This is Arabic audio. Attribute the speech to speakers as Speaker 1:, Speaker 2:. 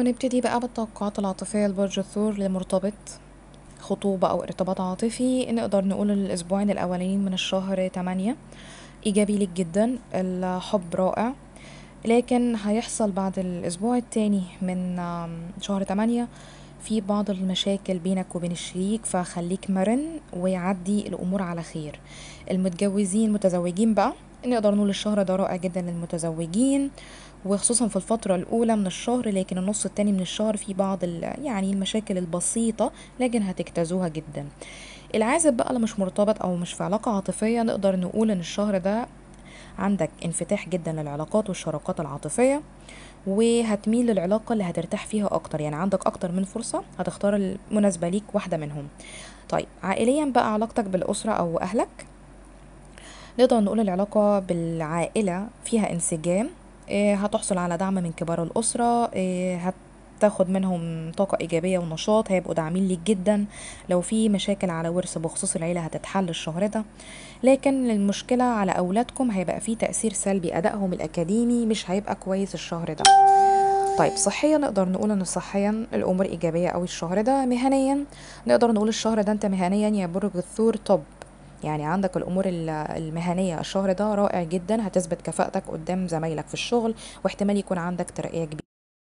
Speaker 1: ونبتدي بقى بالتوقعات العاطفية لبرج الثور لمرتبط خطوبة أو ارتباط عاطفي نقدر نقول الأسبوعين الأولين من الشهر تمانية إيجابي ليك جدا الحب رائع لكن هيحصل بعد الأسبوع التاني من شهر تمانية في بعض المشاكل بينك وبين الشريك فخليك مرن ويعدي الأمور على خير المتجوزين متزوجين بقى نقدر نقول الشهر ده رائع جدا للمتزوجين وخصوصا في الفترة الأولى من الشهر لكن النص التاني من الشهر في بعض يعني المشاكل البسيطة لكن هتجتازوها جدا العازب بقى اللي مش مرتبط أو مش في علاقة عاطفية نقدر نقول إن الشهر ده عندك انفتاح جدا للعلاقات والشراكات العاطفية وهتميل للعلاقة اللي هترتاح فيها أكتر يعني عندك أكتر من فرصة هتختار المناسبة ليك واحدة منهم طيب عائليا بقى علاقتك بالأسرة أو أهلك نقدر نقول العلاقة بالعائلة فيها انسجام إيه، هتحصل على دعم من كبار الأسرة إيه، هتاخد منهم طاقة إيجابية ونشاط هيبقوا داعمين ليك جدا لو في مشاكل على ورث بخصوص العيلة هتتحل الشهر ده لكن المشكلة على أولادكم هيبقى في تأثير سلبي أدائهم الأكاديمي مش هيبقى كويس الشهر ده طيب صحيا نقدر نقول ان صحيا الامور ايجابيه قوي الشهر ده مهنيا نقدر نقول الشهر ده انت مهنيا يا برج الثور طب يعني عندك الامور المهنيه الشهر ده رائع جدا هتثبت كفاءتك قدام زمايلك في الشغل واحتمال يكون عندك ترقيه كبيره